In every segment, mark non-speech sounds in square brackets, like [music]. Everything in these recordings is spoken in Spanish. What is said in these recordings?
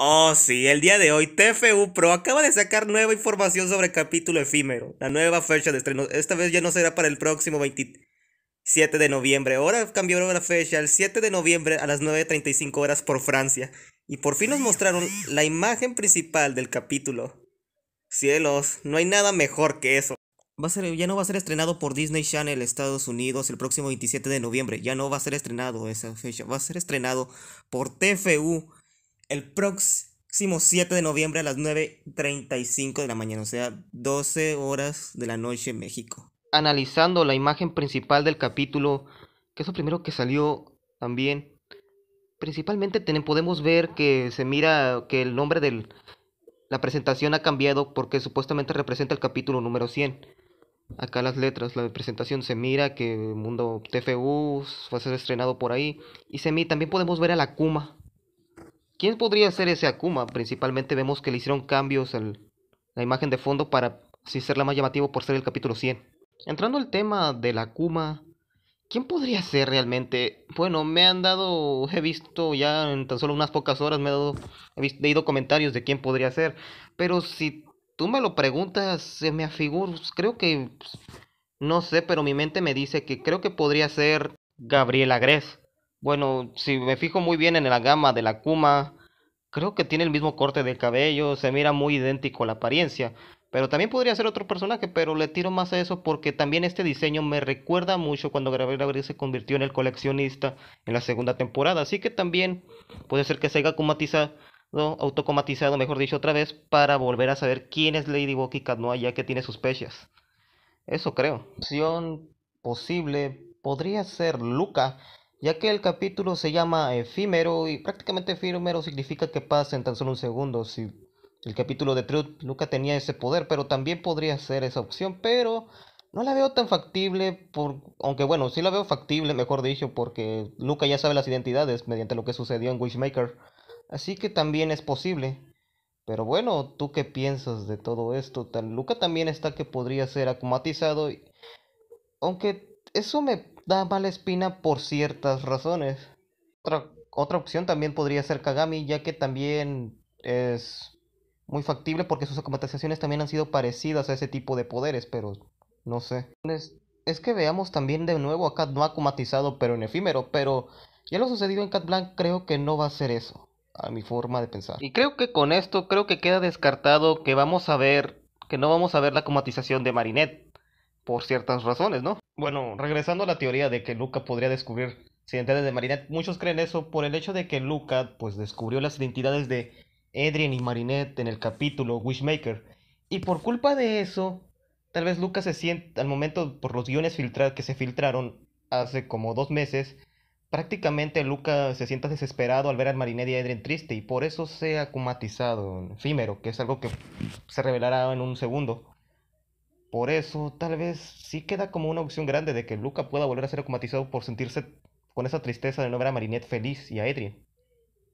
Oh, sí, el día de hoy TFU Pro acaba de sacar nueva información sobre capítulo efímero, la nueva fecha de estreno. Esta vez ya no será para el próximo 27 de noviembre. Ahora cambiaron la fecha, el 7 de noviembre a las 9.35 horas por Francia. Y por fin nos mostraron la imagen principal del capítulo. Cielos, no hay nada mejor que eso. Va a ser, ya no va a ser estrenado por Disney Channel Estados Unidos el próximo 27 de noviembre. Ya no va a ser estrenado esa fecha. Va a ser estrenado por TFU el próximo 7 de noviembre a las 9.35 de la mañana, o sea, 12 horas de la noche en México. Analizando la imagen principal del capítulo, que es lo primero que salió también, principalmente tenemos, podemos ver que se mira que el nombre de la presentación ha cambiado porque supuestamente representa el capítulo número 100. Acá las letras, la presentación se mira que Mundo TFU fue a ser estrenado por ahí. Y se, también podemos ver a la Kuma, ¿Quién podría ser ese Akuma? Principalmente vemos que le hicieron cambios a la imagen de fondo para ser la más llamativo por ser el capítulo 100. Entrando al tema del Akuma, ¿quién podría ser realmente? Bueno, me han dado, he visto ya en tan solo unas pocas horas, me he, dado, leído comentarios de quién podría ser, pero si tú me lo preguntas, se me afigura, pues, creo que, pues, no sé, pero mi mente me dice que creo que podría ser Gabriela Grez. Bueno, si me fijo muy bien en la gama de la Kuma creo que tiene el mismo corte de cabello, se mira muy idéntico la apariencia. Pero también podría ser otro personaje, pero le tiro más a eso porque también este diseño me recuerda mucho cuando Gabriel Gabriel se convirtió en el coleccionista en la segunda temporada. Así que también puede ser que se haga automatizado, autocomatizado, mejor dicho, otra vez para volver a saber quién es Lady y Cadnoa ya que tiene pechas Eso creo. Opción posible podría ser Luca, ya que el capítulo se llama efímero y prácticamente efímero significa que pasa en tan solo un segundo. Si el capítulo de Truth nunca tenía ese poder, pero también podría ser esa opción, pero no la veo tan factible, por... aunque bueno, sí la veo factible, mejor dicho, porque Luca ya sabe las identidades mediante lo que sucedió en Wishmaker, así que también es posible. Pero bueno, ¿tú qué piensas de todo esto? Luca también está que podría ser acumatizado, y... aunque eso me da mala espina por ciertas razones. Otra, otra opción también podría ser Kagami, ya que también es muy factible porque sus acomatizaciones también han sido parecidas a ese tipo de poderes, pero no sé. Es, que veamos también de nuevo a Kat no acumatizado, pero en efímero, pero ya lo sucedido en Cat Blanc creo que no va a ser eso, a mi forma de pensar. Y creo que con esto creo que queda descartado que vamos a ver que no vamos a ver la acumatización de Marinette por ciertas razones, ¿no? Bueno, regresando a la teoría de que Luca podría descubrir identidades de Marinette, muchos creen eso por el hecho de que Luca pues descubrió las identidades de Adrien y Marinette en el capítulo Wishmaker. Y por culpa de eso, tal vez Luca se sienta, al momento por los guiones filtrados que se filtraron hace como dos meses, prácticamente Luca se sienta desesperado al ver a Marinette y a Adrien triste y por eso se ha acumatizado, efímero, que es algo que se revelará en un segundo. Por eso, tal vez sí queda como una opción grande de que Luca pueda volver a ser automatizado por sentirse con esa tristeza de no ver a Marinette feliz y a Adrien.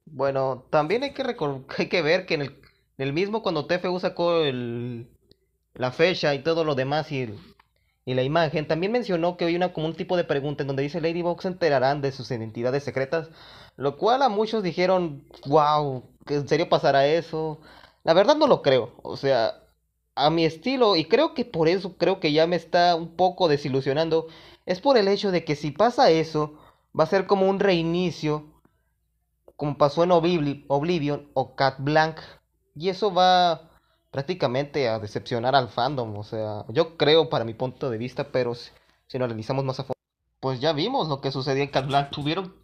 Bueno, también hay que, [laughs] hay que ver que en el, mismo cuando TFU sacó el, la fecha y todo lo demás y, la imagen, también mencionó que hay una, como un tipo de pregunta en donde dice Ladybug se enterarán de sus identidades secretas, lo cual a muchos dijeron, wow, ¿en serio pasará eso? La verdad no lo creo, o sea, a mi estilo, y creo que por eso creo que ya me está un poco desilusionando, es por el hecho de que si pasa eso, va a ser como un reinicio, como pasó en Oblivion o Cat Blanc, y eso va prácticamente a decepcionar al fandom, o sea, yo creo para mi punto de vista, pero si, lo analizamos más a fondo, pues ya vimos lo que sucedía en Cat Blanc, tuvieron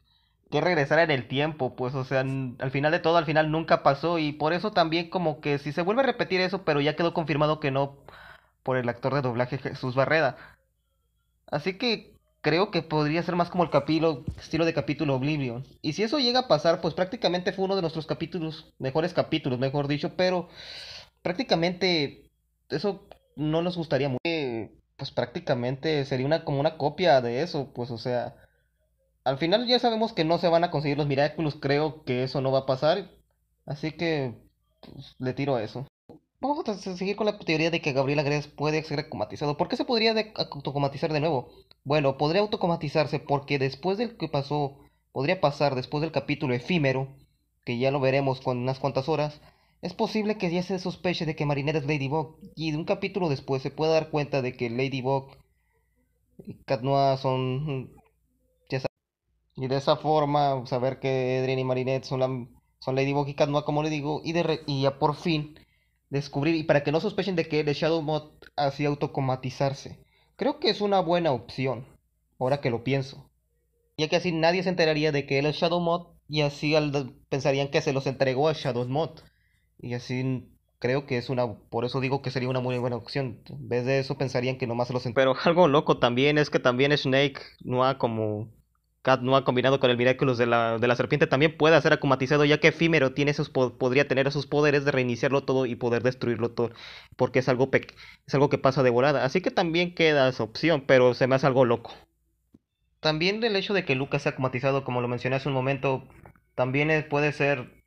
que regresar en el tiempo, pues, o sea, al final de todo, al final nunca pasó y por eso también como que si se vuelve a repetir eso, pero ya quedó confirmado que no por el actor de doblaje Jesús Barreda. Así que creo que podría ser más como el capítulo, estilo de capítulo Oblivion. Y si eso llega a pasar, pues prácticamente fue uno de nuestros capítulos, mejores capítulos, mejor dicho, pero prácticamente eso no nos gustaría mucho. Eh, pues prácticamente sería una como una copia de eso, pues, o sea al final ya sabemos que no se van a conseguir los Miraculous, creo que eso no va a pasar. Así que pues, le tiro a eso. Vamos a seguir con la teoría de que Gabriela Grace puede ser automatizado. ¿Por qué se podría automatizar de nuevo? Bueno, podría autocomatizarse porque después del que pasó, podría pasar después del capítulo efímero, que ya lo veremos con unas cuantas horas, es posible que ya se sospeche de que Marinera es Ladybug y de un capítulo después se pueda dar cuenta de que Ladybug y Cat Noir son mm, y de esa forma, saber que Edrien y Marinette son, son Ladybug y no como le digo, y, de ya por fin descubrir, y para que no sospechen de que es Shadow Mod así autocomatizarse. Creo que es una buena opción, ahora que lo pienso. Ya que así nadie se enteraría de que él es Shadow Mod, y así pensarían que se los entregó a Shadow Mod. Y así creo que es una, por eso digo que sería una muy buena opción. En vez de eso pensarían que nomás se los entregó. Pero algo loco también es que también Snake no ha como Cat no ha combinado con el Miraculous de la, serpiente también puede ser acumatizado, ya que Efímero tiene podría tener esos poderes de reiniciarlo todo y poder destruirlo todo, porque es algo, es algo que pasa de volada. Así que también queda esa opción, pero se me hace algo loco. También el hecho de que Luca sea acumatizado, como lo mencioné hace un momento, también puede ser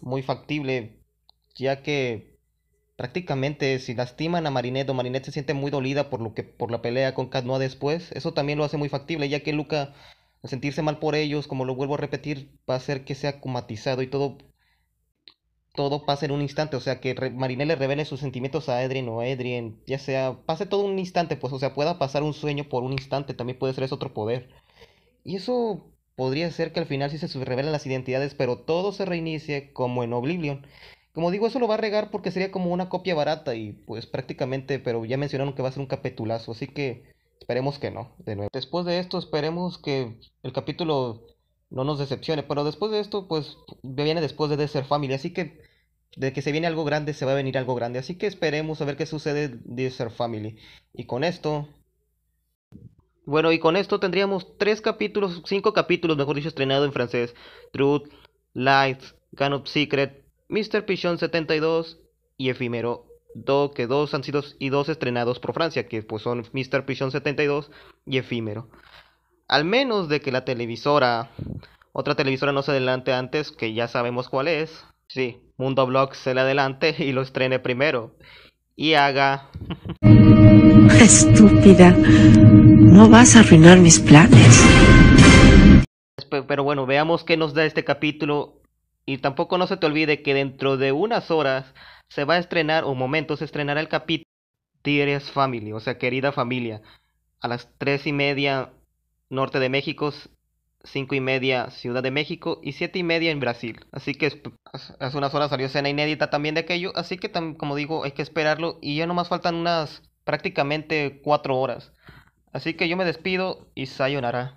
muy factible, ya que prácticamente si lastiman a Marinette o Marinette se siente muy dolida por, lo que, por la pelea con Cat Noir después, eso también lo hace muy factible, ya que Luca sentirse mal por ellos, como lo vuelvo a repetir, va a ser que sea comatizado y todo todo pasa en un instante, o sea, que Marinelle revele sus sentimientos a Adrien o a Edrien, ya sea, pase todo un instante, pues, o sea, pueda pasar un sueño por un instante, también puede ser ese otro poder. Y eso podría ser que al final sí se revelen las identidades, pero todo se reinicie como en Oblivion. Como digo, eso lo va a regar porque sería como una copia barata y pues prácticamente, pero ya mencionaron que va a ser un capetulazo, así que Esperemos que no, de nuevo. Después de esto, esperemos que el capítulo no nos decepcione. Pero después de esto, pues viene después de Desert Family. Así que de que se viene algo grande, se va a venir algo grande. Así que esperemos a ver qué sucede de Desert Family. Y con esto. Bueno, y con esto tendríamos tres capítulos, cinco capítulos, mejor dicho, estrenado en francés: Truth, Lights, Gun of Secret, Mr. Pichon 72 y Efímero do, que dos han sido y dos estrenados por Francia, que pues son Mr. Pigeon 72 y Efímero. Al menos de que la televisora, otra televisora no se adelante antes, que ya sabemos cuál es. Sí, Mundo Blog se le adelante [laughs] y lo estrene primero. Y haga... [laughs] Estúpida, no vas a arruinar mis planes. Pero bueno, veamos qué nos da este capítulo y tampoco no se te olvide que dentro de unas horas se va a estrenar, o momentos, se estrenará el capítulo Tieres Family, o sea, querida familia. A las tres y media, norte de México, cinco y media, Ciudad de México, y siete y media en Brasil. Así que hace unas horas salió escena inédita también de aquello, así que como digo, hay que esperarlo, y ya nomás faltan unas prácticamente cuatro horas. Así que yo me despido y sayonara.